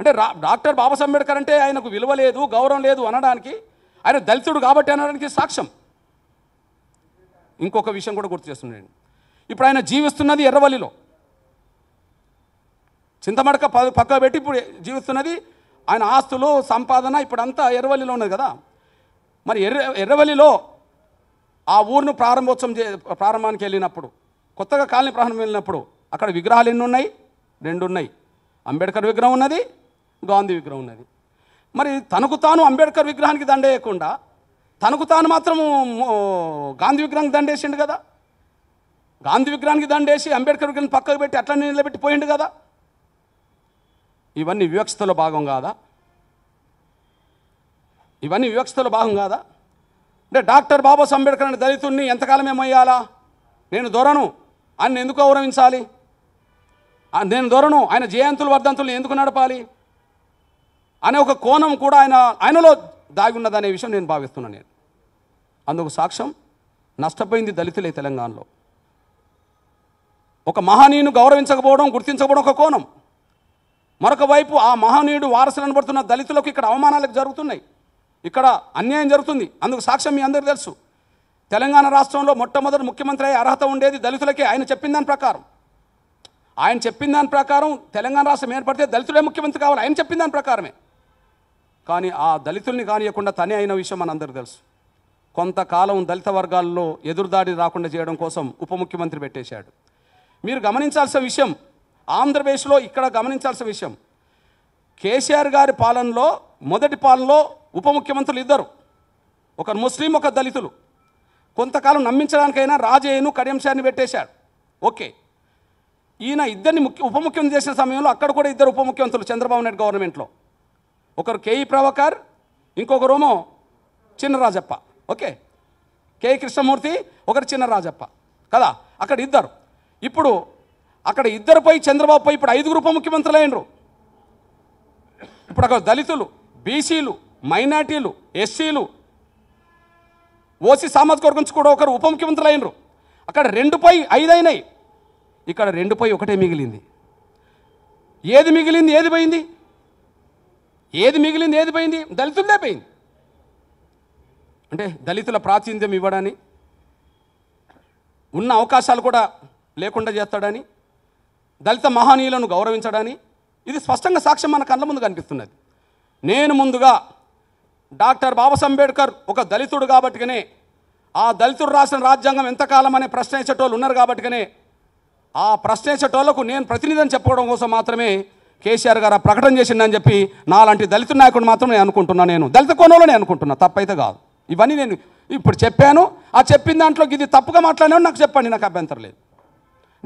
అంటే డాక్టర్ బాబాసాహెబ్ అంబేద్కర్ అంటే ఆయనకు విలువ లేదు గౌరవం లేదు అనడానికి ఆయన దళితుడు కాబట్టి అనడానికి సాక్ష్యం ఇంకొక విషయం కూడా గుర్తు చేస్తున్నాను ఇప్పుడు ఆయన జీవిస్తున్నది ఎర్రవల్లిలో చింతమడక పక్క పెట్టి ఇప్పుడు జీవిస్తున్నది ఆయన ఆస్తులు సంపాదన ఇప్పుడంతా ఎర్రవల్లిలో ఉన్నది కదా మరి ఎర్ర ఎర్రవల్లిలో ఆ ఊరిను ప్రారంభోత్సవం చే ప్రారంభానికి వెళ్ళినప్పుడు కొత్తగా కాలనీ ప్రారంభం వెళ్ళినప్పుడు అక్కడ విగ్రహాలు ఎన్ని ఉన్నాయి రెండు ఉన్నాయి అంబేద్కర్ విగ్రహం ఉన్నది గాంధీ విగ్రహం ఉన్నది మరి తనకు తాను అంబేద్కర్ విగ్రహానికి దండేయకుండా తనకు తాను మాత్రం గాంధీ విగ్రహం దండేసిండు కదా గాంధీ విగ్రహానికి దండేసి అంబేద్కర్ విగ్రహం పక్కకు పెట్టి అట్లా నిలబెట్టి పోయిండు కదా ఇవన్నీ వివక్షతలో భాగం కాదా ఇవన్నీ వివక్షతలో భాగం కాదా అంటే డాక్టర్ బాబా అంబేద్కర్ అనే దళితుడిని ఎంతకాలం ఏమయ్యాలా నేను దొరను ఆయన ఎందుకు గౌరవించాలి నేను దొరను ఆయన జయంతులు వర్ధంతులు ఎందుకు నడపాలి అనే ఒక కోణం కూడా ఆయన ఆయనలో దాగి ఉన్నదనే విషయం నేను భావిస్తున్నాను నేను అందుకు సాక్ష్యం నష్టపోయింది దళితులే తెలంగాణలో ఒక మహనీయుని గౌరవించకపోవడం గుర్తించకపోవడం ఒక కోణం మరొక వైపు ఆ మహనీయుడు వారసులు అనబడుతున్న దళితులకు ఇక్కడ అవమానాలకు జరుగుతున్నాయి ఇక్కడ అన్యాయం జరుగుతుంది అందుకు సాక్ష్యం మీ అందరికీ తెలుసు తెలంగాణ రాష్ట్రంలో మొట్టమొదటి ముఖ్యమంత్రి అయ్యే అర్హత ఉండేది దళితులకే ఆయన చెప్పిన దాని ప్రకారం ఆయన చెప్పిన దాని ప్రకారం తెలంగాణ రాష్ట్రం ఏర్పడితే దళితులే ముఖ్యమంత్రి కావాలి ఆయన చెప్పిన దాని ప్రకారమే కానీ ఆ దళితుల్ని కానియకుండా తనే అయిన విషయం మనందరూ తెలుసు కొంతకాలం దళిత వర్గాల్లో ఎదురుదాడి రాకుండా చేయడం కోసం ఉప ముఖ్యమంత్రి పెట్టేశాడు మీరు గమనించాల్సిన విషయం ఆంధ్రప్రదేశ్లో ఇక్కడ గమనించాల్సిన విషయం కేసీఆర్ గారి పాలనలో మొదటి పాలనలో ఉప ముఖ్యమంత్రులు ఇద్దరు ఒక ముస్లిం ఒక దళితులు కొంతకాలం నమ్మించడానికైనా రాజయ్యను కడియంశాన్ని పెట్టేశాడు ఓకే ఈయన ఇద్దరిని ముఖ్య ఉప ముఖ్యమంత్రి చేసిన సమయంలో అక్కడ కూడా ఇద్దరు ఉప ముఖ్యమంత్రులు చంద్రబాబు నాయుడు గవర్నమెంట్లో ఒకరు కేఈ ప్రభాకర్ ఇంకొకరేమో చిన్న రాజప్ప ఓకే కేఈ కృష్ణమూర్తి ఒకరు చిన్న రాజప్ప కదా అక్కడ ఇద్దరు ఇప్పుడు అక్కడ ఇద్దరుపై చంద్రబాబుపై ఇప్పుడు ఐదుగురు ఉప ముఖ్యమంత్రులు అయినరు ఇప్పుడు అక్కడ దళితులు బీసీలు మైనార్టీలు ఎస్సీలు ఓసీ సామాజిక వర్గం కూడా ఒకరు ఉప ముఖ్యమంత్రులు అయినరు అక్కడ రెండుపై ఐదైనాయి ఇక్కడ రెండుపై ఒకటే మిగిలింది ఏది మిగిలింది ఏది పోయింది ఏది మిగిలింది ఏది పోయింది దళితులదే పోయింది అంటే దళితుల ప్రాతినిధ్యం ఇవ్వడని ఉన్న అవకాశాలు కూడా లేకుండా చేస్తాడని దళిత మహనీయులను గౌరవించడాని ఇది స్పష్టంగా సాక్ష్యం మన కళ్ళ ముందు కనిపిస్తున్నది నేను ముందుగా డాక్టర్ బాబాసాహెబ్ అంబేడ్కర్ ఒక దళితుడు కాబట్టికనే ఆ దళితుడు రాసిన రాజ్యాంగం ఎంతకాలం అనే ప్రశ్నించేటోళ్ళు ఉన్నారు కాబట్టికనే ఆ ప్రశ్నించేటోళ్లకు నేను ప్రతినిధి అని చెప్పుకోవడం కోసం మాత్రమే కేసీఆర్ గారు ప్రకటన చేసిండని చెప్పి నాలాంటి దళిత నాయకుడు మాత్రం నేను అనుకుంటున్నా నేను దళిత కోణంలోనే అనుకుంటున్నా తప్పైతే కాదు ఇవన్నీ నేను ఇప్పుడు చెప్పాను ఆ చెప్పిన దాంట్లో ఇది తప్పుగా మాట్లాడినా నాకు చెప్పండి నాకు అభ్యంతరం లేదు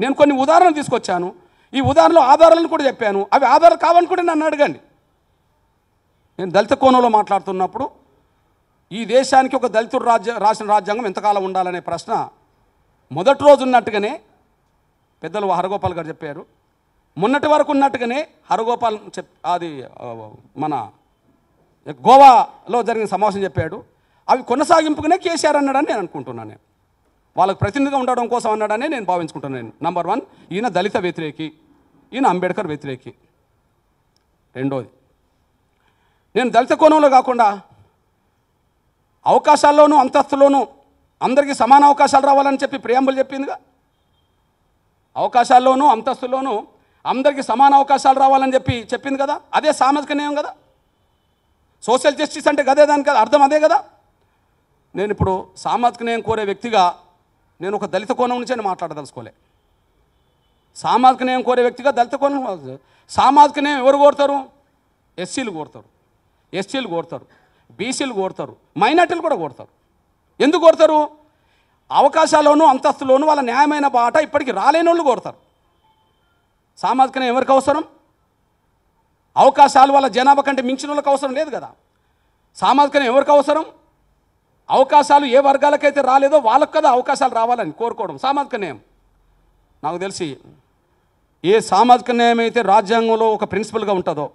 నేను కొన్ని ఉదాహరణలు తీసుకొచ్చాను ఈ ఉదాహరణలో ఆధారాలను కూడా చెప్పాను అవి ఆధారాలు కావాలని కూడా నన్ను అడగండి నేను దళిత కోణంలో మాట్లాడుతున్నప్పుడు ఈ దేశానికి ఒక దళితుడు రాజ్య రాసిన రాజ్యాంగం ఎంతకాలం ఉండాలనే ప్రశ్న మొదటి రోజు ఉన్నట్టుగానే పెద్దలు హరగోపాల్ గారు చెప్పారు మొన్నటి వరకు ఉన్నట్టుగానే హరగోపాల్ చెప్ అది మన గోవాలో జరిగిన సమావేశం చెప్పాడు అవి కొనసాగింపుగానే కేసీఆర్ అన్నాడని నేను అనుకుంటున్నాను నేను వాళ్ళకు ప్రతినిధిగా ఉండడం కోసం అన్నాడని నేను భావించుకుంటున్నాను నంబర్ వన్ ఈయన దళిత వ్యతిరేకి ఈయన అంబేద్కర్ వ్యతిరేకి రెండోది నేను దళిత కోణంలో కాకుండా అవకాశాల్లోనూ అంతస్తులోనూ అందరికీ సమాన అవకాశాలు రావాలని చెప్పి ప్రియాంబులు చెప్పిందిగా అవకాశాల్లోనూ అంతస్తులోనూ అందరికీ సమాన అవకాశాలు రావాలని చెప్పి చెప్పింది కదా అదే సామాజిక న్యాయం కదా సోషల్ జస్టిస్ అంటే కదే దాని కదా అర్థం అదే కదా నేను ఇప్పుడు సామాజిక న్యాయం కోరే వ్యక్తిగా నేను ఒక దళిత కోణం నుంచే నేను మాట్లాడదలుచుకోలే సామాజిక న్యాయం కోరే వ్యక్తిగా దళిత కోణం సామాజిక న్యాయం ఎవరు కోరుతారు ఎస్సీలు కోరుతారు ఎస్టీలు కోరుతారు బీసీలు కోరుతారు మైనార్టీలు కూడా కోరుతారు ఎందుకు కోరుతారు అవకాశాల్లోనూ అంతస్తులోనూ వాళ్ళ న్యాయమైన బాట ఇప్పటికీ రాలేని వాళ్ళు కోరుతారు సామాజిక న్యాయం ఎవరికి అవసరం అవకాశాలు వాళ్ళ జనాభా కంటే మించిన వాళ్ళకి అవసరం లేదు కదా సామాజిక న్యాయం ఎవరికి అవసరం అవకాశాలు ఏ వర్గాలకైతే రాలేదో వాళ్ళకు కదా అవకాశాలు రావాలని కోరుకోవడం సామాజిక న్యాయం నాకు తెలిసి ఏ సామాజిక న్యాయం అయితే రాజ్యాంగంలో ఒక ప్రిన్సిపల్గా ఉంటుందో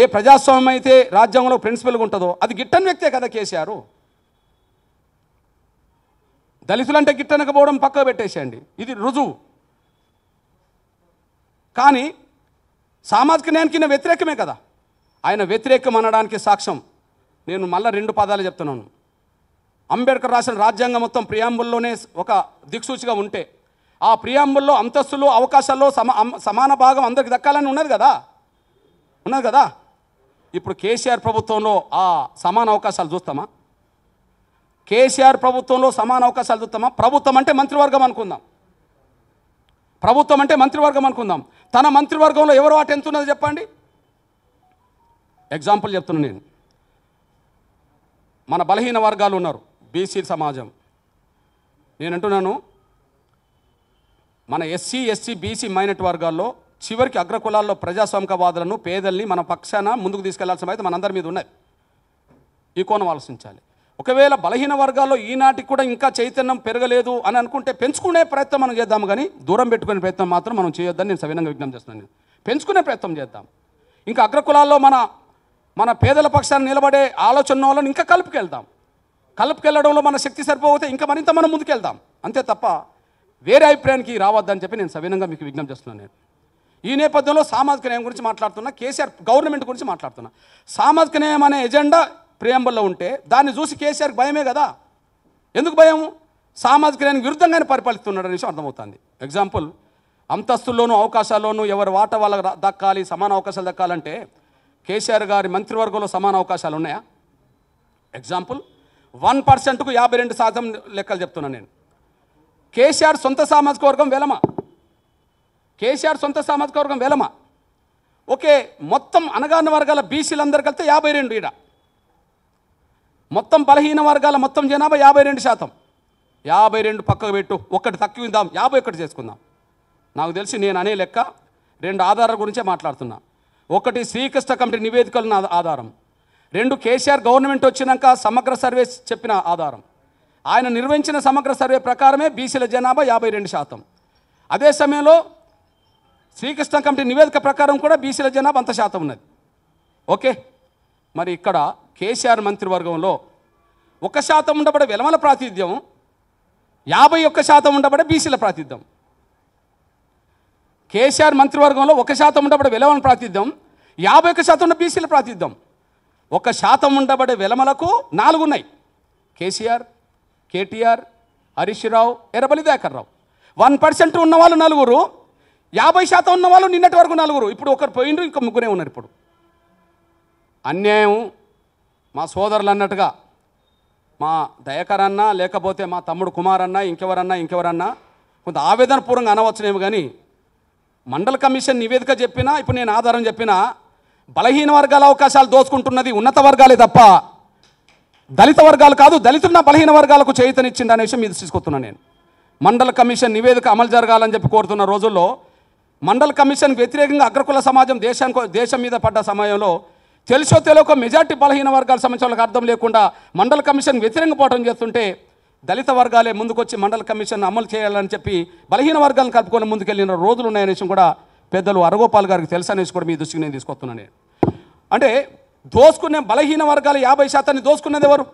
ఏ ప్రజాస్వామ్యం అయితే రాజ్యాంగంలో ప్రిన్సిపల్గా ఉంటుందో అది గిట్టని వ్యక్తే కదా కేసీఆర్ దళితులంటే గిట్టనకపోవడం పక్కకు పెట్టేసేయండి ఇది రుజువు కానీ సామాజిక న్యాయానికి నేను వ్యతిరేకమే కదా ఆయన వ్యతిరేకం అనడానికి సాక్ష్యం నేను మళ్ళీ రెండు పదాలు చెప్తున్నాను అంబేద్కర్ రాసిన రాజ్యాంగం మొత్తం ప్రియాంబుల్లోనే ఒక దిక్సూచిగా ఉంటే ఆ ప్రియాంబుల్లో అంతస్తులు అవకాశాల్లో సమ సమాన భాగం అందరికి దక్కాలని ఉన్నది కదా ఉన్నది కదా ఇప్పుడు కేసీఆర్ ప్రభుత్వంలో ఆ సమాన అవకాశాలు చూస్తామా కేసీఆర్ ప్రభుత్వంలో సమాన అవకాశాలు చూస్తామా ప్రభుత్వం అంటే మంత్రివర్గం అనుకుందాం ప్రభుత్వం అంటే మంత్రివర్గం అనుకుందాం తన మంత్రివర్గంలో ఎవరు వాటి ఎంత ఉన్నది చెప్పండి ఎగ్జాంపుల్ చెప్తున్నాను నేను మన బలహీన వర్గాలు ఉన్నారు బీసీ సమాజం నేను అంటున్నాను మన ఎస్సీ ఎస్సీ బీసీ మైనట్ వర్గాల్లో చివరికి అగ్రకులాల్లో ప్రజాస్వామికవాదులను పేదల్ని మన పక్షాన ముందుకు తీసుకెళ్లాల్సిన అయితే మనందరి మీద ఉన్నాయి ఈ కోణం ఆలోచించాలి ఒకవేళ బలహీన వర్గాల్లో ఈనాటికి కూడా ఇంకా చైతన్యం పెరగలేదు అని అనుకుంటే పెంచుకునే ప్రయత్నం మనం చేద్దాం కానీ దూరం పెట్టుకునే ప్రయత్నం మాత్రం మనం చేయొద్దని నేను సవినంగా విజ్ఞప్తి చేస్తున్నాను పెంచుకునే ప్రయత్నం చేద్దాం ఇంకా అగ్రకులాల్లో మన మన పేదల పక్షాన్ని నిలబడే ఆలోచన వాళ్ళని ఇంకా కలుపుకెళ్దాం కలుపుకెళ్ళడంలో మన శక్తి సరిపోతే ఇంకా మరింత మనం ముందుకెళ్దాం అంతే తప్ప వేరే అభిప్రాయానికి రావద్దని చెప్పి నేను సవినంగా మీకు విజ్ఞప్తి చేస్తున్నాను నేను ఈ నేపథ్యంలో సామాజిక న్యాయం గురించి మాట్లాడుతున్నా కేసీఆర్ గవర్నమెంట్ గురించి మాట్లాడుతున్నా సామాజిక న్యాయం అనే ఎజెండా ప్రియంబల్లో ఉంటే దాన్ని చూసి కేసీఆర్కి భయమే కదా ఎందుకు భయం సామాజిక విరుద్ధంగానే పరిపాలిస్తున్నాడు అనేసి అర్థమవుతుంది ఎగ్జాంపుల్ అంతస్తుల్లోనూ అవకాశాల్లోనూ ఎవరి వాట వాళ్ళ దక్కాలి సమాన అవకాశాలు దక్కాలంటే కేసీఆర్ గారి మంత్రివర్గంలో సమాన అవకాశాలు ఉన్నాయా ఎగ్జాంపుల్ వన్ పర్సెంట్కు యాభై రెండు శాతం లెక్కలు చెప్తున్నాను నేను కేసీఆర్ సొంత సామాజిక వర్గం వెలమా కేసీఆర్ సొంత సామాజిక వర్గం వెలమా ఓకే మొత్తం అనగాన వర్గాల బీసీలందరికీ కలిస్తే యాభై రెండు ఈడ మొత్తం బలహీన వర్గాల మొత్తం జనాభా యాభై రెండు శాతం యాభై రెండు పక్కకు పెట్టు ఒక్కటి తక్కువ ఇద్దాం యాభై ఒకటి చేసుకుందాం నాకు తెలిసి నేను అనే లెక్క రెండు ఆధారాల గురించే మాట్లాడుతున్నా ఒకటి శ్రీకృష్ణ కమిటీ నివేదికలు నా ఆధారం రెండు కేసీఆర్ గవర్నమెంట్ వచ్చినాక సమగ్ర సర్వే చెప్పిన ఆధారం ఆయన నిర్వహించిన సమగ్ర సర్వే ప్రకారమే బీసీల జనాభా యాభై రెండు శాతం అదే సమయంలో శ్రీకృష్ణ కమిటీ నివేదిక ప్రకారం కూడా బీసీల జనాభా అంత శాతం ఉన్నది ఓకే మరి ఇక్కడ కేసీఆర్ మంత్రివర్గంలో ఒక శాతం ఉండబడే వెలమల ప్రాతినిధ్యం యాభై ఒక్క శాతం ఉండబడే బీసీల ప్రాతినిధ్యం కేసీఆర్ మంత్రివర్గంలో ఒక శాతం ఉండబడే వెలమల ప్రాతినిధ్యం యాభై ఒక్క శాతం ఉన్న బీసీల ప్రాతినిధ్యం ఒక శాతం ఉండబడే వెలమలకు ఉన్నాయి కేసీఆర్ కేటీఆర్ హరీష్ రావు ఎర్రబలి రావు వన్ పర్సెంట్ ఉన్నవాళ్ళు నలుగురు యాభై శాతం ఉన్నవాళ్ళు నిన్నటి వరకు నలుగురు ఇప్పుడు ఒకరు పోయిండ్రు ఇంకా ముగ్గురే ఉన్నారు ఇప్పుడు అన్యాయం మా సోదరులు అన్నట్టుగా మా దయకరన్నా లేకపోతే మా తమ్ముడు అన్న ఇంకెవరన్నా ఇంకెవరన్నా కొంత ఆవేదనపూర్వంగా అనవచ్చునేమో కానీ మండల కమిషన్ నివేదిక చెప్పినా ఇప్పుడు నేను ఆధారం చెప్పినా బలహీన వర్గాల అవకాశాలు దోచుకుంటున్నది ఉన్నత వర్గాలే తప్ప దళిత వర్గాలు కాదు దళితున్న బలహీన వర్గాలకు చేతనిచ్చింది అనే విషయం మీద తీసుకొస్తున్నాను నేను మండల కమిషన్ నివేదిక అమలు జరగాలని చెప్పి కోరుతున్న రోజుల్లో మండల కమిషన్ వ్యతిరేకంగా అగ్రకుల సమాజం దేశానికి దేశం మీద పడ్డ సమయంలో తెలుసో తెలియక మెజార్టీ బలహీన వర్గాల సంబంధించిన అర్థం లేకుండా మండల కమిషన్ వ్యతిరేకపోవడం చేస్తుంటే దళిత వర్గాలే ముందుకొచ్చి మండల కమిషన్ అమలు చేయాలని చెప్పి బలహీన వర్గాలను కలుపుకొని ముందుకెళ్ళిన రోజులు ఉన్నాయనే విషయం కూడా పెద్దలు అరగోపాల్ గారికి తెలుసు అనేసి కూడా మీ దృష్టికి నేను తీసుకొస్తున్నాను అంటే దోసుకునే బలహీన వర్గాల యాభై శాతాన్ని దోసుకున్నది ఎవరు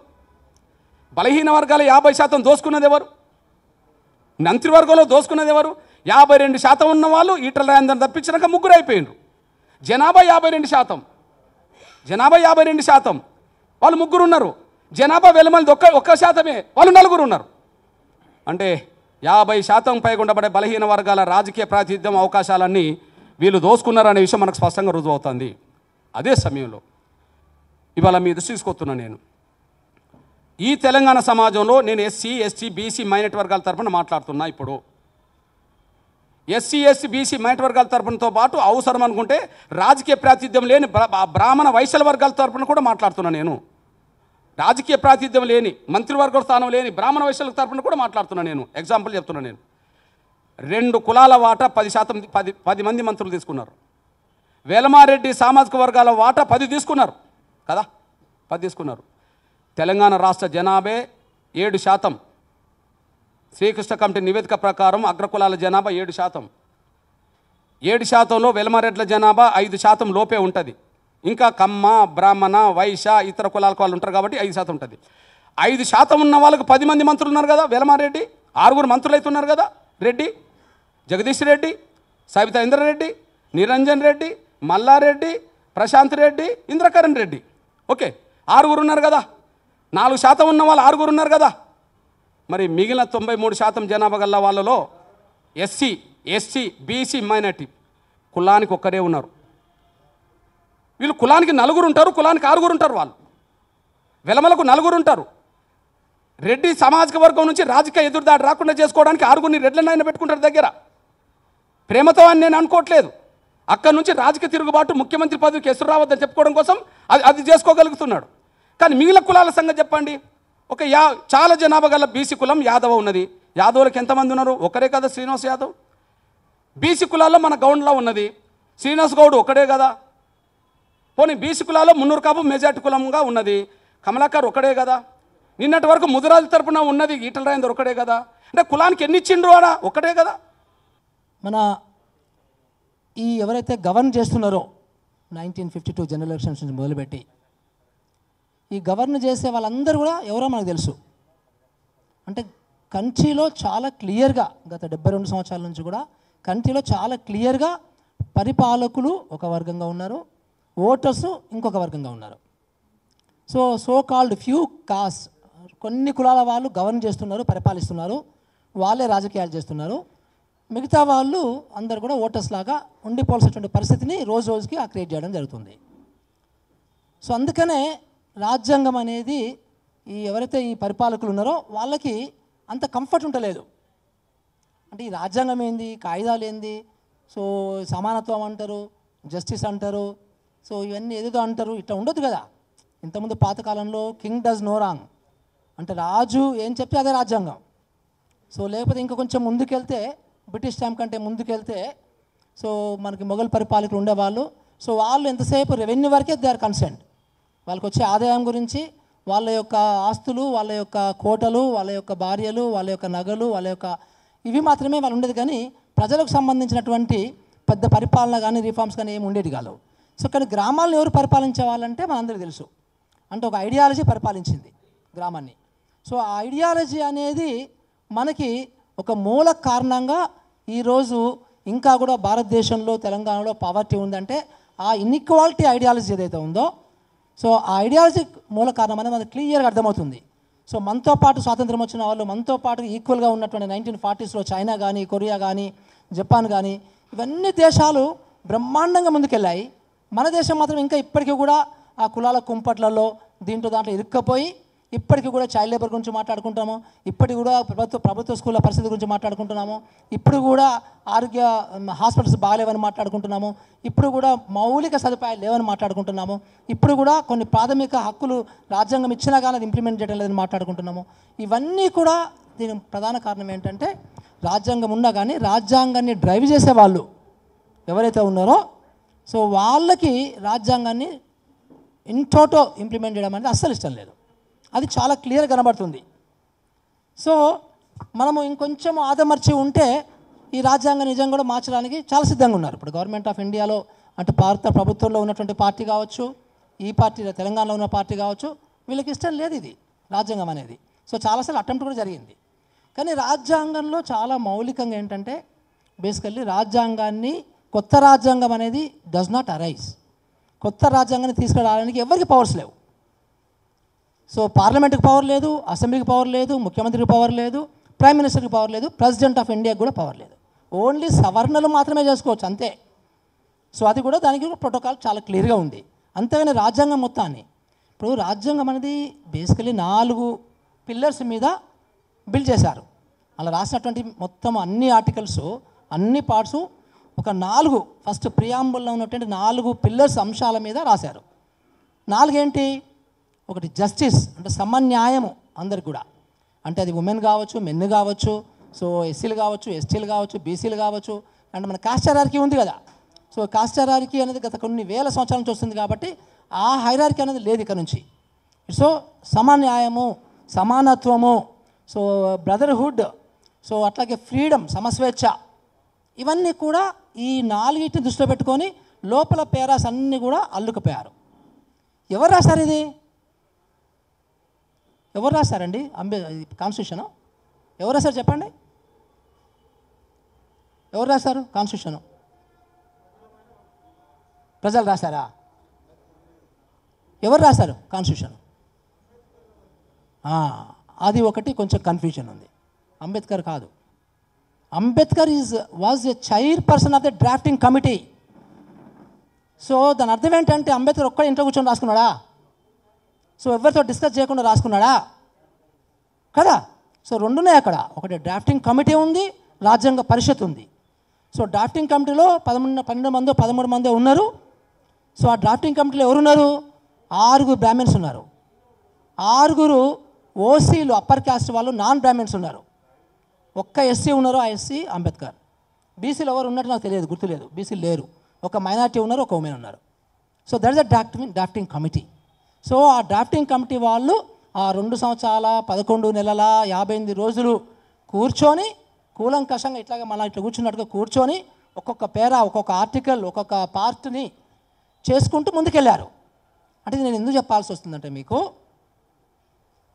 బలహీన వర్గాల యాభై శాతం దోసుకున్నది ఎవరు మంత్రివర్గంలో దోసుకున్నది ఎవరు యాభై రెండు శాతం ఉన్న వాళ్ళు ఈటల రాయందరిని తప్పించినాక ముగ్గురు అయిపోయిండ్రు జనాభా యాభై రెండు శాతం జనాభా యాభై రెండు శాతం వాళ్ళు ముగ్గురు ఉన్నారు జనాభా వెలుమలది ఒక్క ఒక్క శాతమే వాళ్ళు నలుగురు ఉన్నారు అంటే యాభై శాతం పైగుండబడే బలహీన వర్గాల రాజకీయ ప్రాతినిధ్యం అవకాశాలన్నీ వీళ్ళు దోసుకున్నారనే విషయం మనకు స్పష్టంగా రుజువు అవుతుంది అదే సమయంలో ఇవాళ మీ దృష్టి తీసుకొస్తున్నా నేను ఈ తెలంగాణ సమాజంలో నేను ఎస్సీ ఎస్టీ బీసీ మైనట్ వర్గాల తరఫున మాట్లాడుతున్నా ఇప్పుడు ఎస్సీ ఎస్సీ బీసీ మైనటి వర్గాల తరపునతో పాటు అవసరం అనుకుంటే రాజకీయ ప్రాతిధ్యం లేని బ్రాహ్మణ వైశాల వర్గాల తరపున కూడా మాట్లాడుతున్నాను నేను రాజకీయ ప్రాతిధ్యం లేని మంత్రివర్గ స్థానం లేని బ్రాహ్మణ వైశాల తరపున కూడా మాట్లాడుతున్నాను నేను ఎగ్జాంపుల్ చెప్తున్నాను నేను రెండు కులాల వాటా పది శాతం పది పది మంది మంత్రులు తీసుకున్నారు వేలమారెడ్డి సామాజిక వర్గాల వాటా పది తీసుకున్నారు కదా పది తీసుకున్నారు తెలంగాణ రాష్ట్ర జనాభే ఏడు శాతం శ్రీకృష్ణ కమిటీ నివేదిక ప్రకారం అగ్రకులాల జనాభా ఏడు శాతం ఏడు శాతంలో వెలమారెడ్ల జనాభా ఐదు శాతం లోపే ఉంటుంది ఇంకా కమ్మ బ్రాహ్మణ వైశ్య ఇతర కులాలకు వాళ్ళు ఉంటారు కాబట్టి ఐదు శాతం ఉంటుంది ఐదు శాతం ఉన్న వాళ్ళకు పది మంది మంత్రులు ఉన్నారు కదా వెలమారెడ్డి ఆరుగురు మంత్రులు అయితే ఉన్నారు కదా రెడ్డి జగదీష్ రెడ్డి సబితా ఇంద్రారెడ్డి నిరంజన్ రెడ్డి మల్లారెడ్డి ప్రశాంత్ రెడ్డి ఇంద్రకరణ్ రెడ్డి ఓకే ఆరుగురు ఉన్నారు కదా నాలుగు శాతం ఉన్న వాళ్ళు ఆరుగురు ఉన్నారు కదా మరి మిగిలిన తొంభై మూడు శాతం జనాభా గల్ల వాళ్ళలో ఎస్సీ ఎస్సీ బీసీ మైనార్టీ కులానికి ఒక్కరే ఉన్నారు వీళ్ళు కులానికి నలుగురు ఉంటారు కులానికి ఆరుగురు ఉంటారు వాళ్ళు వెలమలకు నలుగురు ఉంటారు రెడ్డి సామాజిక వర్గం నుంచి రాజకీయ ఎదురుదాడి రాకుండా చేసుకోవడానికి ఆరుగురిని రెడ్లను ఆయన పెట్టుకుంటారు దగ్గర ప్రేమతో అని నేను అనుకోవట్లేదు అక్కడి నుంచి రాజకీయ తిరుగుబాటు ముఖ్యమంత్రి పదవికి ఎసురు రావద్దని చెప్పుకోవడం కోసం అది అది చేసుకోగలుగుతున్నాడు కానీ మిగిలిన కులాల సంగతి చెప్పండి ఒక యా చాలా జనాభా గల బీసీ కులం యాదవ ఉన్నది యాదవులకు ఎంతమంది ఉన్నారు ఒకరే కదా శ్రీనివాస్ యాదవ్ బీసీ కులాల్లో మన గౌండ్లా ఉన్నది శ్రీనివాస్ గౌడ్ ఒకడే కదా పోనీ బీసీ కులాల్లో మున్నూరు కాపు మెజార్టీ కులంగా ఉన్నది కమలాకర్ ఒకడే కదా నిన్నటి వరకు ముదురాజు తరపున ఉన్నది ఈటల రాయందర్ ఒకడే కదా అంటే కులానికి ఎన్ని ఇచ్చిండ్రు ఆడా ఒకటే కదా మన ఈ ఎవరైతే గవర్న్ చేస్తున్నారో nineteen fifty two general elections నుంచి మొదలుపెట్టి ఈ గవర్న చేసే వాళ్ళందరూ కూడా ఎవరో మనకు తెలుసు అంటే కంట్రీలో చాలా క్లియర్గా గత డెబ్బై రెండు సంవత్సరాల నుంచి కూడా కంట్రీలో చాలా క్లియర్గా పరిపాలకులు ఒక వర్గంగా ఉన్నారు ఓటర్స్ ఇంకొక వర్గంగా ఉన్నారు so so called few castes కొన్ని కులాల వాళ్ళు గవర్న్ చేస్తున్నారు పరిపాలిస్తున్నారు వాళ్ళే రాజకీయాలు చేస్తున్నారు మిగతా వాళ్ళు అందరు కూడా ఓటర్స్ లాగా ఉండిపోవాల్సినటువంటి పరిస్థితిని రోజు రోజుకి ఆ క్రియేట్ చేయడం జరుగుతుంది సో అందుకనే రాజ్యాంగం అనేది ఈ ఎవరైతే ఈ పరిపాలకులు ఉన్నారో వాళ్ళకి అంత కంఫర్ట్ ఉండలేదు అంటే ఈ రాజ్యాంగం ఏంది కాగిదాలు ఏంది సో సమానత్వం అంటారు జస్టిస్ అంటారు సో ఇవన్నీ ఏదేదో అంటారు ఇట్లా ఉండదు కదా ఇంతకుముందు పాతకాలంలో కింగ్ డస్ నో రాంగ్ అంటే రాజు ఏం చెప్పి అదే రాజ్యాంగం సో లేకపోతే ఇంకా కొంచెం ముందుకెళ్తే బ్రిటిష్ టైం కంటే ముందుకెళ్తే సో మనకి మొఘల్ పరిపాలకులు ఉండేవాళ్ళు సో వాళ్ళు ఎంతసేపు రెవెన్యూ వరకే దే ఆర్ కన్సర్న్ వాళ్ళకి వచ్చే ఆదాయం గురించి వాళ్ళ యొక్క ఆస్తులు వాళ్ళ యొక్క కోటలు వాళ్ళ యొక్క భార్యలు వాళ్ళ యొక్క నగలు వాళ్ళ యొక్క ఇవి మాత్రమే వాళ్ళు ఉండేది కానీ ప్రజలకు సంబంధించినటువంటి పెద్ద పరిపాలన కానీ రిఫార్మ్స్ కానీ ఏమి ఉండేది కాదు సో కానీ గ్రామాలను ఎవరు పరిపాలించే వాళ్ళంటే మనందరికీ తెలుసు అంటే ఒక ఐడియాలజీ పరిపాలించింది గ్రామాన్ని సో ఆ ఐడియాలజీ అనేది మనకి ఒక మూల కారణంగా ఈరోజు ఇంకా కూడా భారతదేశంలో తెలంగాణలో పవర్టీ ఉందంటే ఆ ఇన్ఈక్వాలిటీ ఐడియాలజీ ఏదైతే ఉందో సో ఆ ఐడియాలజీ మూల కారణం అనేది మనకు క్లియర్గా అర్థమవుతుంది సో మనతో పాటు స్వాతంత్రం వచ్చిన వాళ్ళు మనతో పాటు ఈక్వల్గా ఉన్నటువంటి నైన్టీన్ ఫార్టీస్లో చైనా కానీ కొరియా కానీ జపాన్ కానీ ఇవన్నీ దేశాలు బ్రహ్మాండంగా ముందుకెళ్ళాయి మన దేశం మాత్రం ఇంకా ఇప్పటికీ కూడా ఆ కులాల కుంపట్లలో దీంట్లో దాంట్లో ఇరుక్కపోయి ఇప్పటికీ కూడా చైల్డ్ లేబర్ గురించి మాట్లాడుకుంటాము ఇప్పటికి కూడా ప్రభుత్వ ప్రభుత్వ స్కూళ్ళ పరిస్థితి గురించి మాట్లాడుకుంటున్నాము ఇప్పుడు కూడా ఆరోగ్య హాస్పిటల్స్ బాగాలేవని మాట్లాడుకుంటున్నాము ఇప్పుడు కూడా మౌలిక సదుపాయాలు లేవని మాట్లాడుకుంటున్నాము ఇప్పుడు కూడా కొన్ని ప్రాథమిక హక్కులు రాజ్యాంగం ఇచ్చినా కానీ అది ఇంప్లిమెంట్ చేయడం లేదని మాట్లాడుకుంటున్నాము ఇవన్నీ కూడా దీని ప్రధాన కారణం ఏంటంటే రాజ్యాంగం ఉన్నా కానీ రాజ్యాంగాన్ని డ్రైవ్ చేసే వాళ్ళు ఎవరైతే ఉన్నారో సో వాళ్ళకి రాజ్యాంగాన్ని ఇంటోటో ఇంప్లిమెంట్ చేయడం అనేది అస్సలు ఇష్టం లేదు అది చాలా క్లియర్ కనబడుతుంది సో మనము ఇంకొంచెం ఆదమర్చి ఉంటే ఈ రాజ్యాంగ నిజం కూడా మార్చడానికి చాలా సిద్ధంగా ఉన్నారు ఇప్పుడు గవర్నమెంట్ ఆఫ్ ఇండియాలో అంటే భారత ప్రభుత్వంలో ఉన్నటువంటి పార్టీ కావచ్చు ఈ పార్టీ తెలంగాణలో ఉన్న పార్టీ కావచ్చు వీళ్ళకి ఇష్టం లేదు ఇది రాజ్యాంగం అనేది సో చాలాసార్లు అటెంప్ట్ కూడా జరిగింది కానీ రాజ్యాంగంలో చాలా మౌలికంగా ఏంటంటే బేసికల్లీ రాజ్యాంగాన్ని కొత్త రాజ్యాంగం అనేది డస్ నాట్ అరైజ్ కొత్త రాజ్యాంగాన్ని తీసుకురావడానికి ఎవరికి పవర్స్ లేవు సో పార్లమెంట్కి పవర్ లేదు అసెంబ్లీకి పవర్ లేదు ముఖ్యమంత్రికి పవర్ లేదు ప్రైమ్ మినిస్టర్కి పవర్ లేదు ప్రెసిడెంట్ ఆఫ్ ఇండియాకి కూడా పవర్ లేదు ఓన్లీ సవర్ణలు మాత్రమే చేసుకోవచ్చు అంతే సో అది కూడా దానికి ప్రోటోకాల్ చాలా క్లియర్గా ఉంది అంతేగాని రాజ్యాంగం మొత్తాన్ని ఇప్పుడు రాజ్యాంగం అనేది బేసికలీ నాలుగు పిల్లర్స్ మీద బిల్డ్ చేశారు అలా రాసినటువంటి మొత్తం అన్ని ఆర్టికల్స్ అన్ని పార్ట్స్ ఒక నాలుగు ఫస్ట్ ప్రియాంబుల్లో ఉన్నటువంటి నాలుగు పిల్లర్స్ అంశాల మీద రాశారు నాలుగేంటి ఒకటి జస్టిస్ అంటే సమన్యాయము అందరికి కూడా అంటే అది ఉమెన్ కావచ్చు మెన్ కావచ్చు సో ఎస్సీలు కావచ్చు ఎస్టీలు కావచ్చు బీసీలు కావచ్చు అండ్ మన కాస్టరార్కి ఉంది కదా సో కాస్టరార్కి అనేది గత కొన్ని వేల సంవత్సరాల నుంచి వస్తుంది కాబట్టి ఆ హైరార్కి అనేది లేదు ఇక్కడ నుంచి సో సమన్యాయము సమానత్వము సో బ్రదర్హుడ్ సో అట్లాగే ఫ్రీడమ్ సమస్వేచ్ఛ ఇవన్నీ కూడా ఈ నాలుగింటిని దృష్టిలో పెట్టుకొని లోపల పేరాస్ అన్నీ కూడా అల్లుకుపోయారు ఎవరు రాశారు ఇది ఎవరు రాశారండి అంబే కాన్స్టిట్యూషను ఎవరు రాశారు చెప్పండి ఎవరు రాశారు కాన్స్టిట్యూషను ప్రజలు రాశారా ఎవరు రాశారు కాన్స్టిట్యూషన్ అది ఒకటి కొంచెం కన్ఫ్యూజన్ ఉంది అంబేద్కర్ కాదు Ambedkar is was a chairperson of the drafting committee so దాని అర్థం ఏంటంటే అంబేద్కర్ ఒక్కడ ఇంట్లో కూర్చొని రాసుకున్నాడా సో ఎవరితో డిస్కస్ చేయకుండా రాసుకున్నాడా కదా సో రెండునే అక్కడ ఒకటి డ్రాఫ్టింగ్ కమిటీ ఉంది రాజ్యాంగ పరిషత్ ఉంది సో డ్రాఫ్టింగ్ కమిటీలో పదమూడు పన్నెండు మందో పదమూడు మందో ఉన్నారు సో ఆ డ్రాఫ్టింగ్ కమిటీలో ఎవరున్నారు ఆరుగురు బ్రాహ్మిన్స్ ఉన్నారు ఆరుగురు ఓసీలు అప్పర్ క్యాస్ట్ వాళ్ళు నాన్ బ్రాహ్మిన్స్ ఉన్నారు ఒక్క ఎస్సీ ఉన్నారు ఆ ఎస్సీ అంబేద్కర్ బీసీలు ఎవరు ఉన్నట్టు నాకు తెలియదు గుర్తులేదు బీసీలు లేరు ఒక మైనార్టీ ఉన్నారు ఒక ఉమెన్ ఉన్నారు so that is a drafting drafting committee so ఆ డ్రాఫ్టింగ్ కమిటీ వాళ్ళు ఆ రెండు సంవత్సరాల పదకొండు నెలల యాభై ఎనిమిది రోజులు కూర్చొని కూలంకషంగా ఇట్లాగా మన ఇట్లా కూర్చున్నట్టుగా కూర్చొని ఒక్కొక్క పేర ఒక్కొక్క ఆర్టికల్ ఒక్కొక్క పార్ట్ని చేసుకుంటూ ముందుకెళ్ళారు అంటే నేను ఎందుకు చెప్పాల్సి వస్తుందంటే మీకు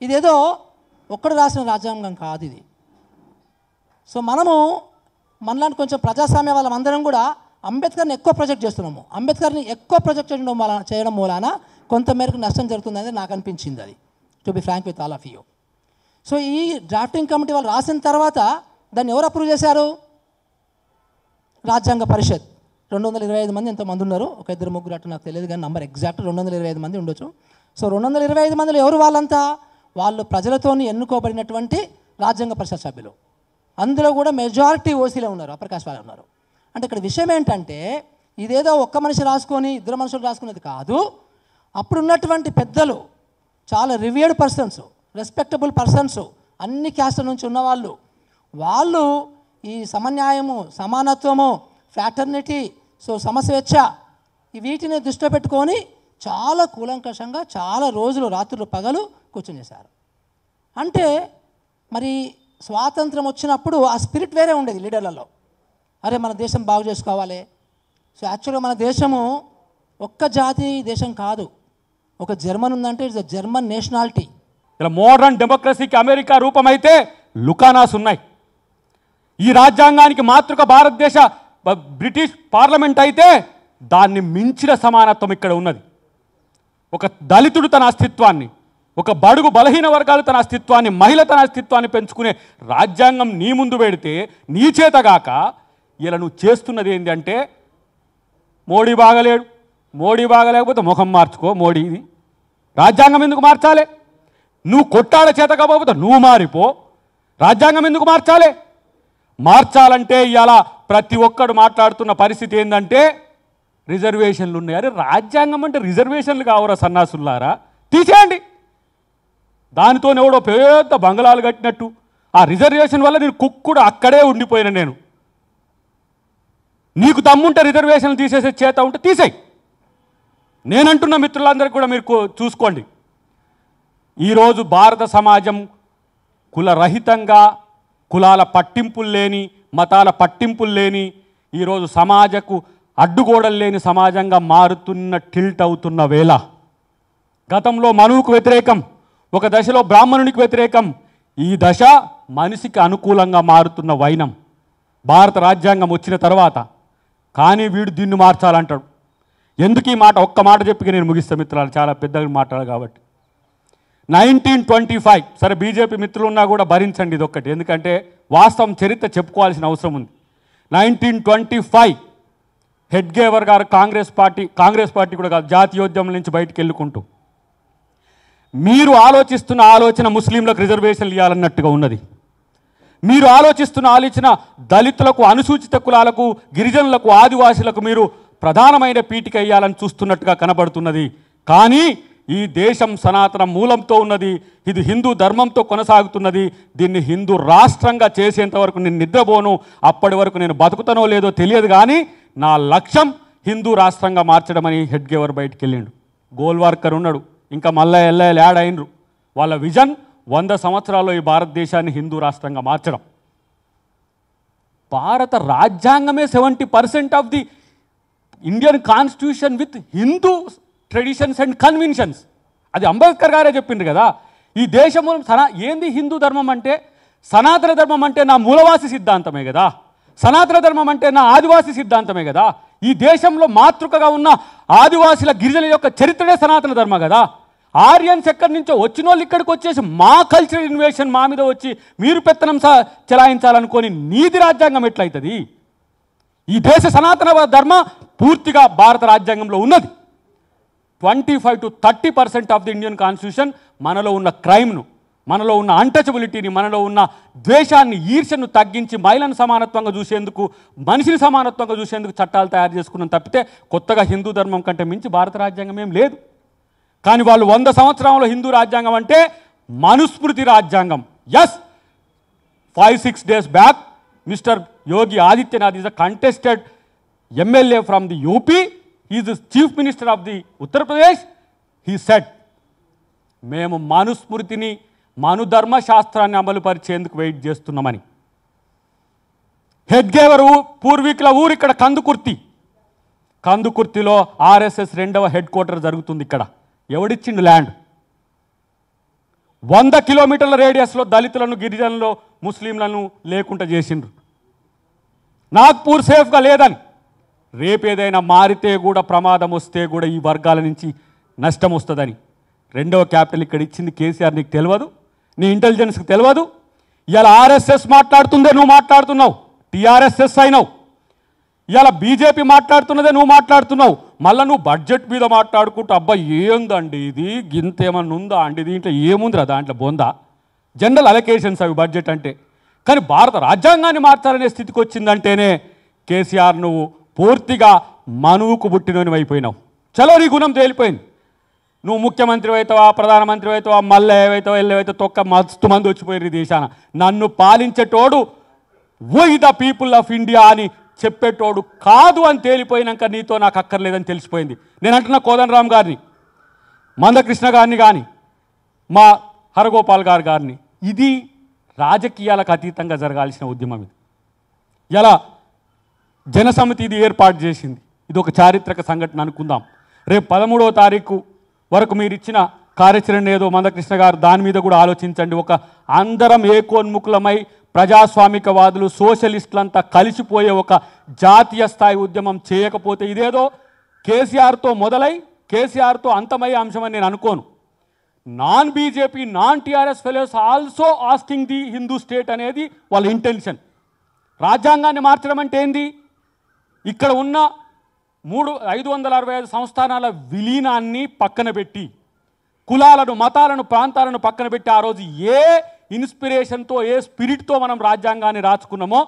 ఇదేదో ఒక్కడు రాసిన రాజ్యాంగం కాదు ఇది సో మనము మనలాంటి కొంచెం ప్రజాస్వామ్య అందరం కూడా అంబేద్కర్ని ఎక్కువ ప్రొజెక్ట్ చేస్తున్నాము అంబేద్కర్ని ఎక్కువ ప్రొజెక్ట్ చేయడం వలన చేయడం మూలాన కొంతమేరకు నష్టం జరుగుతుందనేది నాకు అనిపించింది అది to be frank with all of you so ఈ డ్రాఫ్టింగ్ కమిటీ వాళ్ళు రాసిన తర్వాత దాన్ని ఎవరు అప్రూవ్ చేశారు రాజ్యాంగ పరిషత్ రెండు వందల ఇరవై ఐదు మంది ఎంతమంది ఉన్నారు ఒక ఇద్దరు ముగ్గురు అట్లా నాకు తెలియదు కానీ నంబర్ ఎగ్జాక్ట్ రెండు వందల ఇరవై ఐదు మంది ఉండొచ్చు సో రెండు వందల ఇరవై ఐదు మందిలో ఎవరు వాళ్ళంతా వాళ్ళు ప్రజలతో ఎన్నుకోబడినటువంటి రాజ్యాంగ పరిషత్ సభ్యులు అందులో కూడా మెజారిటీ ఓసీలో ఉన్నారు అప్రకాశ్ వాళ్ళు ఉన్నారు అంటే ఇక్కడ విషయం ఏంటంటే ఇదేదో ఒక్క మనిషి రాసుకొని ఇద్దరు మనుషులు రాసుకునేది కాదు అప్పుడు ఉన్నటువంటి పెద్దలు చాలా రివియర్డ్ పర్సన్స్ రెస్పెక్టబుల్ పర్సన్స్ అన్ని క్యాస్ట్ల నుంచి ఉన్నవాళ్ళు వాళ్ళు ఈ సమన్యాయము సమానత్వము ఫ్యాటర్నిటీ సో సమస్వేచ్ఛ వీటిని దృష్టిలో పెట్టుకొని చాలా కూలంకషంగా చాలా రోజులు రాత్రులు పగలు కూర్చొని చేశారు అంటే మరి స్వాతంత్రం వచ్చినప్పుడు ఆ స్పిరిట్ వేరే ఉండేది లీడర్లలో అరే మన దేశం బాగు చేసుకోవాలి సో యాక్చువల్గా మన దేశము ఒక్క జాతి దేశం కాదు ఒక జర్మన్ ఉందంటే ఇట్స్ జర్మన్ నేషనాలిటీ ఇలా మోడర్న్ డెమోక్రసీకి అమెరికా రూపమైతే లుకానాస్ ఉన్నాయి ఈ రాజ్యాంగానికి మాతృక భారతదేశ బ్రిటిష్ పార్లమెంట్ అయితే దాన్ని మించిన సమానత్వం ఇక్కడ ఉన్నది ఒక దళితుడు తన అస్తిత్వాన్ని ఒక బడుగు బలహీన వర్గాలు తన అస్తిత్వాన్ని మహిళ తన అస్తిత్వాన్ని పెంచుకునే రాజ్యాంగం నీ ముందు పెడితే నీ చేతగాక ఇలా నువ్వు చేస్తున్నది ఏంటంటే మోడీ బాగలేడు మోడీ బాగలేకపోతే ముఖం మార్చుకో మోడీని రాజ్యాంగం ఎందుకు మార్చాలి నువ్వు కొట్టాడ చేత కాకపోతే నువ్వు మారిపో రాజ్యాంగం ఎందుకు మార్చాలి మార్చాలంటే ఇవాళ ప్రతి ఒక్కడు మాట్లాడుతున్న పరిస్థితి ఏంటంటే రిజర్వేషన్లు ఉన్నాయి అరే రాజ్యాంగం అంటే రిజర్వేషన్లు కావరా సన్నాసుల్లారా తీసేయండి దానితో ఎవడో పెద్ద బంగళాలు కట్టినట్టు ఆ రిజర్వేషన్ వల్ల నేను కుక్కుడు అక్కడే ఉండిపోయిన నేను నీకు తమ్ముంటే రిజర్వేషన్లు తీసేసే చేత ఉంటే తీసేయి నేనంటున్న మిత్రులందరికీ కూడా మీరు చూసుకోండి ఈరోజు భారత సమాజం కులరహితంగా కులాల పట్టింపులు లేని మతాల పట్టింపులు లేని ఈరోజు సమాజకు అడ్డుగోడలు లేని సమాజంగా మారుతున్న టిల్ట్ అవుతున్న వేళ గతంలో మనువుకు వ్యతిరేకం ఒక దశలో బ్రాహ్మణునికి వ్యతిరేకం ఈ దశ మనిషికి అనుకూలంగా మారుతున్న వైనం భారత రాజ్యాంగం వచ్చిన తర్వాత కానీ వీడు దీన్ని మార్చాలంటాడు ఎందుకు ఈ మాట ఒక్క మాట చెప్పి నేను ముగిస్తాను మిత్రులు చాలా పెద్దగా మాట్లాడాలి కాబట్టి నైన్టీన్ ట్వంటీ ఫైవ్ సరే బీజేపీ మిత్రులు ఉన్నా కూడా భరించండి ఇది ఒక్కటి ఎందుకంటే వాస్తవం చరిత్ర చెప్పుకోవాల్సిన అవసరం ఉంది నైన్టీన్ ట్వంటీ ఫైవ్ హెడ్గేవర్ గారు కాంగ్రెస్ పార్టీ కాంగ్రెస్ పార్టీ కూడా కాదు జాతీయోద్యమం నుంచి బయటకు వెళ్ళుకుంటూ మీరు ఆలోచిస్తున్న ఆలోచన ముస్లింలకు రిజర్వేషన్లు ఇవ్వాలన్నట్టుగా ఉన్నది మీరు ఆలోచిస్తున్న ఆలోచన దళితులకు అనుసూచిత కులాలకు గిరిజనులకు ఆదివాసులకు మీరు ప్రధానమైన పీటిక వేయాలని చూస్తున్నట్టుగా కనబడుతున్నది కానీ ఈ దేశం సనాతన మూలంతో ఉన్నది ఇది హిందూ ధర్మంతో కొనసాగుతున్నది దీన్ని హిందూ రాష్ట్రంగా చేసేంత వరకు నేను నిద్రపోను అప్పటి వరకు నేను బతుకుతానో లేదో తెలియదు కానీ నా లక్ష్యం హిందూ రాష్ట్రంగా మార్చడమని హెడ్ గేవర్ బయటికి వెళ్ళిండు గోల్వార్కర్ ఉన్నాడు ఇంకా మళ్ళా ఎల్ల యాడ్ అయినరు వాళ్ళ విజన్ వంద సంవత్సరాల్లో ఈ భారతదేశాన్ని హిందూ రాష్ట్రంగా మార్చడం భారత రాజ్యాంగమే seventy percent of the Indian constitution with Hindu traditions and conventions అది అంబేద్కర్ గారే చెప్పిండ్రు కదా ఈ దేశము సనా ఏంది హిందూ ధర్మం అంటే సనాతన ధర్మం అంటే నా మూలవాసి సిద్ధాంతమే కదా సనాతన ధర్మం అంటే నా ఆదివాసి సిద్ధాంతమే కదా ఈ దేశంలో మాతృకగా ఉన్న ఆదివాసుల గిరిజల యొక్క చరిత్రనే సనాతన ధర్మం కదా ఆర్యన్స్ ఎక్కడి నుంచో వచ్చిన వాళ్ళు ఇక్కడికి వచ్చేసి మా కల్చరల్ ఇన్వేషన్ మా మీద వచ్చి మీరు పెత్తనం చలాయించాలనుకొని నీతి రాజ్యాంగం ఎట్లయితుంది ఈ దేశ సనాతన ధర్మ పూర్తిగా భారత రాజ్యాంగంలో ఉన్నది twenty five to thirty percent of the Indian constitution మనలో ఉన్న క్రైమ్ను మనలో ఉన్న అంటచబిలిటీని మనలో ఉన్న ద్వేషాన్ని ఈర్షను తగ్గించి మహిళను సమానత్వంగా చూసేందుకు మనిషిని సమానత్వంగా చూసేందుకు చట్టాలు తయారు చేసుకున్నాం తప్పితే కొత్తగా హిందూ ధర్మం కంటే మించి భారత రాజ్యాంగం ఏం లేదు కానీ వాళ్ళు వంద సంవత్సరంలో హిందూ రాజ్యాంగం అంటే మనుస్మృతి రాజ్యాంగం yes five six days back mister Yogi Adityanath is a contested MLA from the UP is chief minister of the Uttar Pradesh he said మేము మానుస్మృతిని మానుధర్మ శాస్త్రాన్ని అమలు పరిచేందుకు వెయిట్ చేస్తున్నామని హెడ్గేవర్ పూర్వీకుల ఊరు ఇక్కడ కందుకుర్తి కందుకుర్తిలో ఆర్ఎస్ఎస్ రెండవ హెడ్ క్వార్టర్ జరుగుతుంది ఇక్కడ ఎవడిచ్చిండు ల్యాండ్ వంద కిలోమీటర్ల రేడియస్లో దళితులను గిరిజనులు ముస్లింలను లేకుండా చేసిండ్రు నాగ్పూర్ సేఫ్గా లేదని రేపేదైనా మారితే కూడా ప్రమాదం వస్తే కూడా ఈ వర్గాల నుంచి నష్టం వస్తుందని రెండవ క్యాపిటల్ ఇక్కడ ఇచ్చింది కేసీఆర్ నీకు తెలియదు నీ ఇంటెలిజెన్స్కి తెలియదు ఇలా ఆర్ఎస్ఎస్ మాట్లాడుతుందే నువ్వు మాట్లాడుతున్నావు టీఆర్ఎస్ఎస్ అయినావు ఇవాళ బీజేపీ మాట్లాడుతున్నదే నువ్వు మాట్లాడుతున్నావు మళ్ళీ నువ్వు బడ్జెట్ మీద మాట్లాడుకుంటూ అబ్బా ఏందండి ఇది గింత ఏమన్నా ఉందా అండి దీంట్లో ఏముందిరా దాంట్లో బొందా జనరల్ అలకేషన్స్ అవి బడ్జెట్ అంటే కానీ భారత రాజ్యాంగాన్ని మార్చాలనే స్థితికి వచ్చిందంటేనే కేసీఆర్ నువ్వు పూర్తిగా మనువుకు పుట్టినోని అయిపోయినావు చలో నీ గుణం తేలిపోయింది నువ్వు ముఖ్యమంత్రి అవుతావా ప్రధానమంత్రి అవుతావా మళ్ళీ ఏవైతావా వెళ్ళేవైతే తొక్క మస్తు మంది వచ్చిపోయారు దేశాన నన్ను పాలించేటోడు why the people of India అని చెప్పేటోడు కాదు అని తేలిపోయినాక నీతో నాకు అక్కర్లేదని తెలిసిపోయింది నేను అంటున్న కోదండరామ్ గారిని మందకృష్ణ గారిని కానీ మా హరగోపాల్ గారు గారిని ఇది రాజకీయాలకు అతీతంగా జరగాల్సిన ఉద్యమం ఇది ఎలా జనసమితి ఇది ఏర్పాటు చేసింది ఇది ఒక చారిత్రక సంఘటన అనుకుందాం రేపు పదమూడవ తారీఖు వరకు మీరు ఇచ్చిన కార్యాచరణ ఏదో మందకృష్ణ గారు దాని మీద కూడా ఆలోచించండి ఒక అందరం ఏకోన్ముఖులమై ప్రజాస్వామికవాదులు సోషలిస్టులంతా కలిసిపోయే ఒక జాతీయ స్థాయి ఉద్యమం చేయకపోతే ఇదేదో కేసీఆర్తో మొదలై కేసీఆర్తో అంతమయ్యే అంశమని నేను అనుకోను non BJP non TRS fellows also asking the Hindu state అనేది వాళ్ళ ఇంటెన్షన్ రాజ్యాంగాన్ని మార్చడం అంటే ఏంది ఇక్కడ ఉన్న మూడు ఐదు వందల అరవై ఐదు సంస్థానాల విలీనాన్ని పక్కన పెట్టి కులాలను మతాలను ప్రాంతాలను పక్కన పెట్టి ఆ రోజు ఏ ఇన్స్పిరేషన్తో ఏ స్పిరిట్తో మనం రాజ్యాంగాన్ని రాచుకున్నామో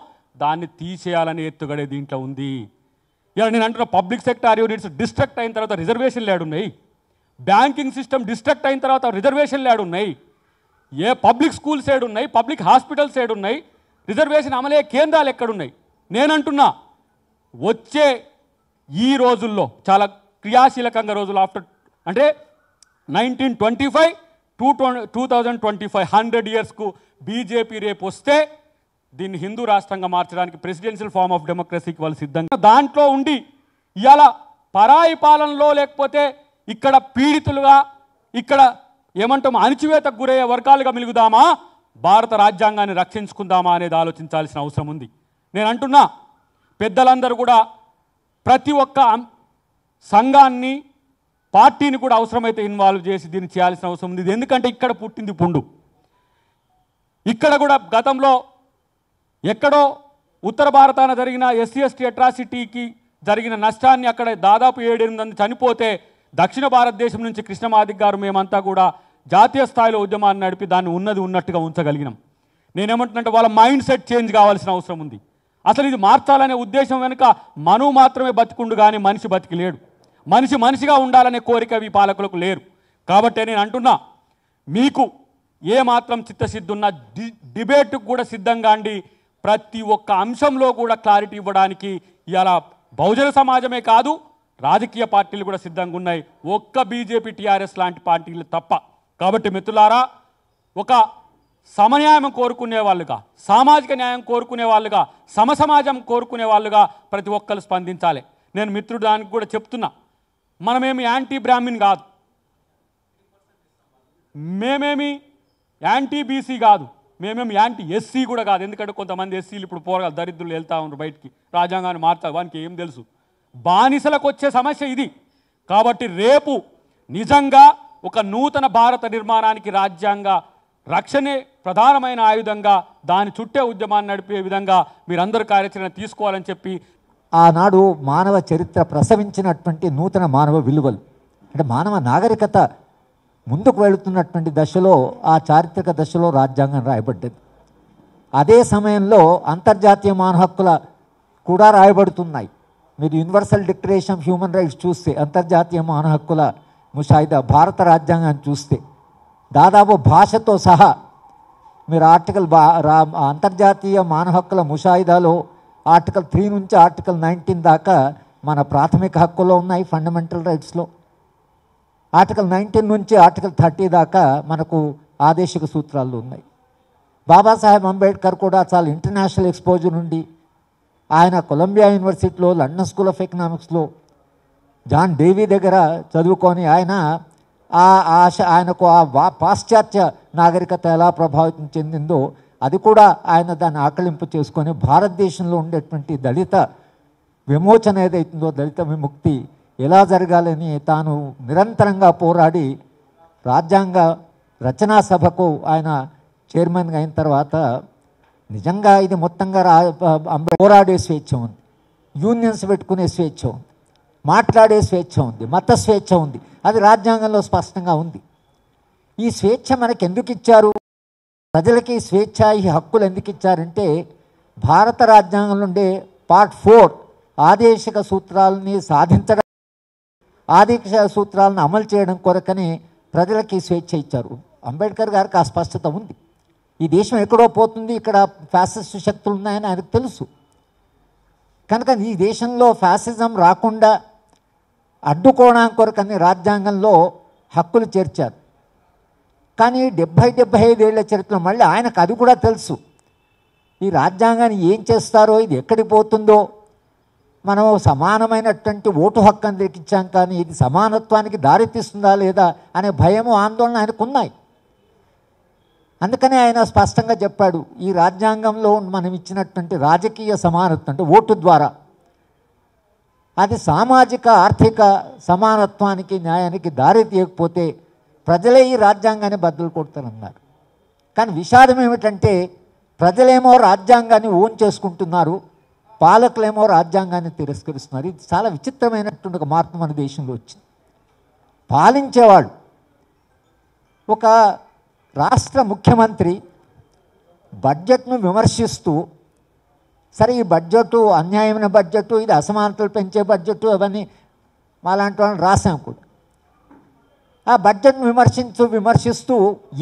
దాన్ని తీసేయాలని ఎత్తుగడే దీంట్లో ఉంది ఇలా నేను అంటున్నా పబ్లిక్ సెక్టర్ యూనిట్స్ డిస్ట్రక్ట్ అయిన తర్వాత రిజర్వేషన్లు ఏడున్నాయి బ్యాంకింగ్ సిస్టమ్ డిస్ట్రక్ట్ అయిన తర్వాత రిజర్వేషన్లు ఏడున్నాయి ఏ పబ్లిక్ స్కూల్స్ ఏడున్నాయి పబ్లిక్ హాస్పిటల్స్ ఏడున్నాయి రిజర్వేషన్ అమలయ్యే కేంద్రాలు ఎక్కడున్నాయి నేనంటున్నా వచ్చే ఈ రోజుల్లో చాలా క్రియాశీలకంగా రోజులు ఆఫ్టర్ అంటే nineteen twenty five two two thousand twenty five hundred ఇయర్స్కు బీజేపీ రేపు వస్తే దీన్ని హిందూ రాష్ట్రంగా మార్చడానికి ప్రెసిడెన్షియల్ ఫార్మ్ ఆఫ్ డెమోక్రసీకి వాళ్ళు సిద్ధంగా దాంట్లో ఉండి ఇవాళ పరాయి పాలనలో లేకపోతే ఇక్కడ పీడితులుగా ఇక్కడ ఏమంటాం అణిచివేత గురయ్యే వర్గాలుగా మిలుగుదామా భారత రాజ్యాంగాన్ని రక్షించుకుందామా అనేది ఆలోచించాల్సిన అవసరం ఉంది నేను అంటున్నా పెద్దలందరూ కూడా ప్రతి ఒక్క సంఘాన్ని పార్టీని కూడా అవసరమైతే ఇన్వాల్వ్ చేసి దీన్ని చేయాల్సిన అవసరం ఉంది ఎందుకంటే ఇక్కడ పుట్టింది పుండు ఇక్కడ కూడా గతంలో ఎక్కడో ఉత్తర భారతాన జరిగిన ఎస్సీ ఎస్టీ అట్రాసిటీకి జరిగిన నష్టాన్ని అక్కడ దాదాపు ఏడెనిమిది మంది చనిపోతే దక్షిణ భారతదేశం నుంచి కృష్ణమాదిక్ గారు మేమంతా కూడా జాతీయ స్థాయిలో ఉద్యమాన్ని నడిపి దాన్ని ఉన్నది ఉన్నట్టుగా ఉంచగలిగినాం నేనేమంటున్నంటే వాళ్ళ మైండ్ సెట్ చేంజ్ కావాల్సిన అవసరం ఉంది అసలు ఇది మార్చాలనే ఉద్దేశం వెనుక మను మాత్రమే బతికుండు కానీ మనిషి బతికి లేడు మనిషి మనిషిగా ఉండాలనే కోరిక ఈ పాలకులకు లేరు కాబట్టి నేను అంటున్నా మీకు ఏ మాత్రం చిత్తశుద్ధి ఉన్నా డి డిబేట్కు కూడా సిద్ధంగా అండి ప్రతి ఒక్క అంశంలో కూడా క్లారిటీ ఇవ్వడానికి ఇలా బహుజన సమాజమే కాదు రాజకీయ పార్టీలు కూడా సిద్ధంగా ఉన్నాయి ఒక్క బీజేపీ టీఆర్ఎస్ లాంటి పార్టీలు తప్ప కాబట్టి మిత్రులారా ఒక సమన్యాయం కోరుకునే వాళ్ళుగా సామాజిక న్యాయం కోరుకునే వాళ్ళుగా సమసమాజం కోరుకునే వాళ్ళుగా ప్రతి ఒక్కరు స్పందించాలి నేను మిత్రుడు దానికి కూడా చెప్తున్నా మనమేమి యాంటీ బ్రాహ్మిన్ కాదు మేమేమి యాంటీ బీసీ కాదు మేమేమి యాంటీ ఎస్సీ కూడా కాదు ఎందుకంటే కొంతమంది ఎస్సీలు ఇప్పుడు పోరగాలు దరిద్రులు వెళ్తూ ఉన్నారు బయటికి రాజ్యాంగాన్ని మార్చాలి వానికి ఏం తెలుసు బానిసలకు వచ్చే సమస్య ఇది కాబట్టి రేపు నిజంగా ఒక నూతన భారత నిర్మాణానికి రాజ్యాంగ రక్షణే ప్రధానమైన ఆయుధంగా దాని చుట్టే ఉద్యమాన్ని నడిపే విధంగా మీరందరూ కార్యాచరణ తీసుకోవాలని చెప్పి ఆనాడు మానవ చరిత్ర ప్రసవించినటువంటి నూతన మానవ విలువలు అంటే మానవ నాగరికత ముందుకు వెళుతున్నటువంటి దశలో ఆ చారిత్రక దశలో రాజ్యాంగం రాయబడ్డది అదే సమయంలో అంతర్జాతీయ మానవ హక్కుల కూడా రాయబడుతున్నాయి మీరు universal declaration of human rights చూస్తే అంతర్జాతీయ మాన హక్కుల ముషాయిదా భారత రాజ్యాంగాన్ని చూస్తే దాదాపు భాషతో సహా మీరు ఆర్టికల్ బా అంతర్జాతీయ మాన హక్కుల ముషాయిదాలో ఆర్టికల్ త్రీ నుంచి ఆర్టికల్ నైన్టీన్ దాకా మన ప్రాథమిక హక్కులో ఉన్నాయి ఫండమెంటల్ రైట్స్లో ఆర్టికల్ నైన్టీన్ నుంచి ఆర్టికల్ థర్టీ దాకా మనకు ఆదేశిక సూత్రాలు ఉన్నాయి బాబాసాహెబ్ అంబేద్కర్ కూడా చాలా ఇంటర్నేషనల్ ఎక్స్పోజర్ నుండి ఆయన కొలంబియా యూనివర్సిటీలో లండన్ స్కూల్ ఆఫ్ ఎకనామిక్స్లో జాన్ డేవీ దగ్గర చదువుకొని ఆయన ఆ ఆశ ఆయనకు ఆ వా పాశ్చాత్య నాగరికత ఎలా ప్రభావితం చెందిందో అది కూడా ఆయన దాన్ని ఆకలింపు చేసుకొని భారతదేశంలో ఉండేటువంటి దళిత విమోచన ఏదైతుందో దళిత విముక్తి ఎలా జరగాలని తాను నిరంతరంగా పోరాడి రాజ్యాంగ రచనా సభకు ఆయన చైర్మన్గా అయిన తర్వాత నిజంగా ఇది మొత్తంగా రా పోరాడే స్వేచ్ఛ ఉంది యూనియన్స్ పెట్టుకునే స్వేచ్ఛ ఉంది మాట్లాడే స్వేచ్ఛ ఉంది మత స్వేచ్ఛ ఉంది అది రాజ్యాంగంలో స్పష్టంగా ఉంది ఈ స్వేచ్ఛ మనకు ఎందుకు ఇచ్చారు ప్రజలకి స్వేచ్ఛ ఈ హక్కులు ఎందుకు ఇచ్చారంటే భారత రాజ్యాంగం నుండే పార్ట్ ఫోర్ ఆదేశిక సూత్రాలని సాధించడం ఆదేశ సూత్రాలను అమలు చేయడం కొరకని ప్రజలకి స్వేచ్ఛ ఇచ్చారు అంబేద్కర్ గారికి ఆ స్పష్టత ఉంది ఈ దేశం ఎక్కడో పోతుంది ఇక్కడ ఫ్యాసిస్ట్ శక్తులు ఉన్నాయని ఆయనకు తెలుసు కనుక ఈ దేశంలో ఫ్యాసిజం రాకుండా అడ్డుకోవడానికి అన్ని రాజ్యాంగంలో హక్కులు చేర్చారు కానీ డెబ్భై డెబ్భై ఐదేళ్ల చరిత్రలో మళ్ళీ ఆయనకు అది కూడా తెలుసు ఈ రాజ్యాంగాన్ని ఏం చేస్తారో ఇది ఎక్కడికి పోతుందో మనం సమానమైనటువంటి ఓటు హక్కు ఇచ్చాం కానీ ఇది సమానత్వానికి దారితీస్తుందా లేదా అనే భయము ఆందోళన ఆయనకున్నాయి అందుకనే ఆయన స్పష్టంగా చెప్పాడు ఈ రాజ్యాంగంలో మనం ఇచ్చినటువంటి రాజకీయ సమానత్వం అంటే ఓటు ద్వారా అది సామాజిక ఆర్థిక సమానత్వానికి న్యాయానికి దారి తీయకపోతే ప్రజలే ఈ రాజ్యాంగాన్ని బద్దలు కొడతారన్నారు కానీ విషాదం ఏమిటంటే ప్రజలేమో రాజ్యాంగాన్ని ఓన్ చేసుకుంటున్నారు పాలకులేమో రాజ్యాంగాన్ని తిరస్కరిస్తున్నారు ఇది చాలా విచిత్రమైనటువంటి ఒక మార్పు మన దేశంలో వచ్చింది పాలించేవాడు ఒక రాష్ట్ర ముఖ్యమంత్రి బడ్జెట్ను విమర్శిస్తూ సరే ఈ బడ్జెట్ అన్యాయమైన బడ్జెట్టు ఇది అసమానతలు పెంచే బడ్జెట్ అవన్నీ మాలాంటి వాళ్ళని రాశాం కూడా ఆ బడ్జెట్ను విమర్శించు విమర్శిస్తూ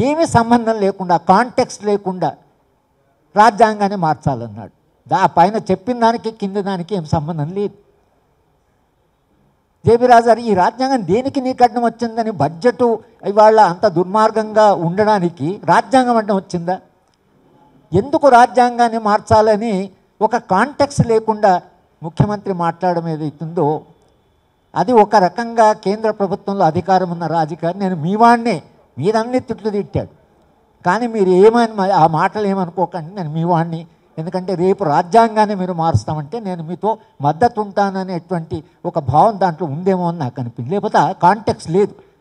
ఏమీ సంబంధం లేకుండా కాంటెక్స్ట్ లేకుండా రాజ్యాంగాన్ని మార్చాలన్నాడు దా పైన చెప్పిన దానికి కింద దానికి ఏం సంబంధం లేదు దేవిరాజారు ఈ రాజ్యాంగం దేనికి నీ కట్నం వచ్చిందని బడ్జెట్ ఇవాళ అంత దుర్మార్గంగా ఉండడానికి రాజ్యాంగం అంటే వచ్చిందా ఎందుకు రాజ్యాంగాన్ని మార్చాలని ఒక కాంటెక్స్ లేకుండా ముఖ్యమంత్రి మాట్లాడడం ఏదైతుందో అది ఒక రకంగా కేంద్ర ప్రభుత్వంలో అధికారం ఉన్న రాజకారి నేను మీ వాడినే మీరన్నీ తిట్లు తిట్టాడు కానీ మీరు ఏమని ఆ మాటలు ఏమనుకోకండి నేను మీ వాడిని ఎందుకంటే రేపు రాజ్యాంగాన్ని మీరు మారుస్తామంటే నేను మీతో మద్దతు ఉంటాననేటువంటి ఒక భావం దాంట్లో ఉందేమో అని నాకు అనిపించింది లేకపోతే కాంటెక్స్ లేదు